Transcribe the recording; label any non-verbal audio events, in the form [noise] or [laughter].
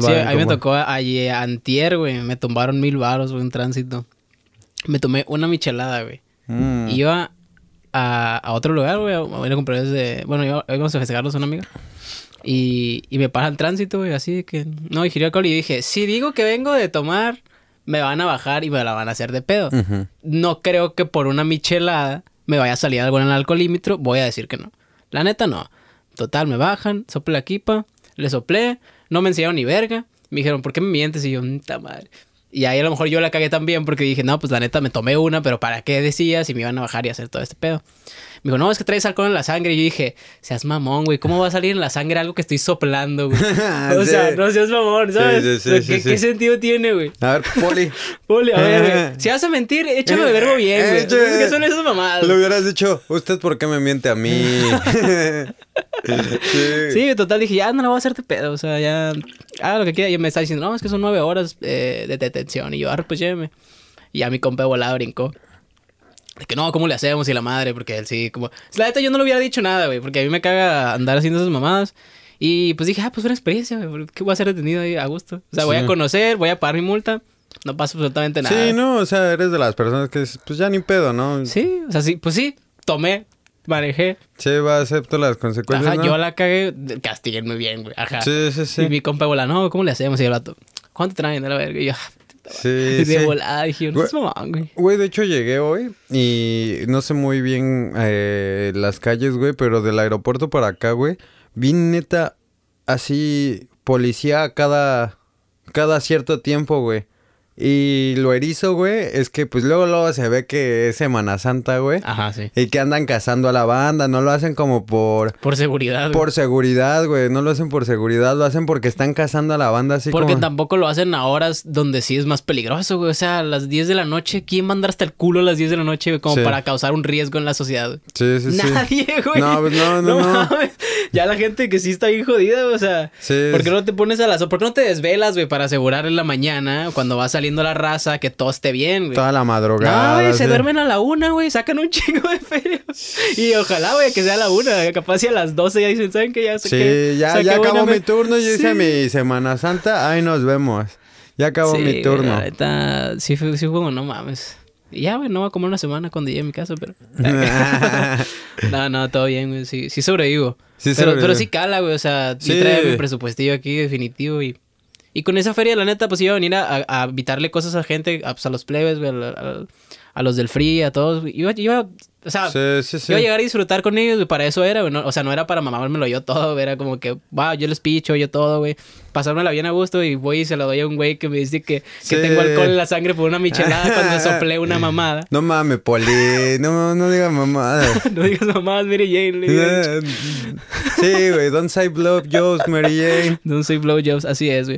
sí, a me tocó ayer, antier, güey. Me tumbaron mil baros, güey, en tránsito. Me tomé una michelada, güey. Iba mm. a, otro lugar, güey. A, Bueno, íbamos a festejarlos una amiga. Y, me para el tránsito, güey. Así que... No, y giré al y dije... Si digo que vengo de tomar... Me van a bajar y me la van a hacer de pedo. No creo que por una michelada... Me vaya a salir algo en el alcoholímetro. Voy a decir que no. La neta, no. Total, me bajan. sople la equipa, Le soplé no me enseñaron ni verga. Me dijeron, ¿por qué me mientes? Y yo, puta madre. Y ahí a lo mejor yo la cagué también porque dije, no, pues la neta me tomé una, pero ¿para qué decías? Si me iban a bajar y hacer todo este pedo. Me dijo, no, es que traes alcohol en la sangre. Y yo dije, seas mamón, güey, ¿cómo va a salir en la sangre algo que estoy soplando, güey? [laughs] o sea, no seas mamón, ¿sabes? ¿Qué, sentido tiene, güey? A ver, poli. [laughs] poli, a ver, güey. [laughs] Si vas a mentir, échame de verbo bien, güey. ¿Qué son esas mamadas? Lo hubieras dicho, ¿usted por qué me miente a mí? [laughs] sí. total, dije, ya no lo voy a hacerte pedo. O sea, ya haga lo que quiera. Y me está diciendo, no, es que son nueve horas eh, de detención. Y yo, ah, pues lléveme. Y a mi compa volado brincó. De que no, ¿cómo le hacemos? Y la madre, porque él sí, como. La neta, yo no le hubiera dicho nada, güey, porque a mí me caga andar haciendo esas mamadas. Y pues dije, ah, pues una experiencia, güey, ¿qué voy a ser detenido ahí a gusto? O sea, voy a conocer, voy a pagar mi multa. No pasa absolutamente nada. Sí, no, o sea, eres de las personas que pues ya ni pedo, ¿no? Sí, o sea, sí, pues sí, tomé, manejé. Sí, va, acepto las consecuencias. Ajá, yo la cagué, muy bien, güey. Ajá. Sí, sí, sí. Y mi compa bola, no, ¿cómo le hacemos? Y yo, ¿cuánto traen? A la verga. Y yo, ah, Sí, Volada, [laughs] dije, no güey. Güey, de hecho llegué hoy y no sé muy bien eh, las calles, güey, pero del aeropuerto para acá, güey, vi neta así policía cada, cada cierto tiempo, güey. Y lo erizo, güey, es que pues luego, luego se ve que es Semana Santa, güey. Ajá, sí. Y que andan cazando a la banda, no lo hacen como por... Por seguridad. Por seguridad, güey, no lo hacen por seguridad, lo hacen porque están cazando a la banda así Porque tampoco lo hacen a horas donde sí es más peligroso, güey. O sea, a las 10 de la noche, ¿quién va hasta el culo a las 10 de la noche, Como para causar un riesgo en la sociedad. Sí, sí, sí. Nadie, güey. Pues, no, no, no, no. Ya la gente que sí está bien jodida, o sea... Sí. ¿Por qué no te pones a las... ¿Por qué no te desvelas, güey, para asegurar en la mañana cuando va a salir la raza, que todo esté bien, güey. Toda la madrugada. No, güey, se duermen a la una, güey, sacan un [laughs] chingo de feria. Y ojalá, güey, que sea a la una, capaz si a las doce ya dicen, ¿saben qué? Ya Sí, que, ya, ya acabó mi turno, yo hice mi Semana Santa, ahí nos vemos. Ya acabó mi turno. La sí, fue, sí no mames. ya, güey, no va a comer una semana cuando llegue a mi casa, pero. [laughs] [laughs] no, no, todo bien, güey. Sí, sobrevivo. pero, sobrevivo. sí cala, güey. O sea, sí. trae mi presupuestillo aquí definitivo y y con esa feria, la neta, pues iba a venir a, a, invitarle cosas a gente, a, pues, a los plebes, a, a, los del free, a todos. Iba, iba, o sea, iba a llegar a disfrutar con ellos, y para eso era, o sea, no era para mamármelo yo todo, Era como que, wow, yo les picho, yo todo, güey. Pasármela bien a gusto y voy y se lo doy a un güey que me dice que, que tengo alcohol en la sangre por una michelada cuando [laughs] soplé una mamada. No mames, Poli. No, no digas mamadas. [laughs] no digas mamadas, mire Jane. Lee, [laughs] sí, güey. Don't say jobs, Mary Jane. Don't say Jobs, así es, güey.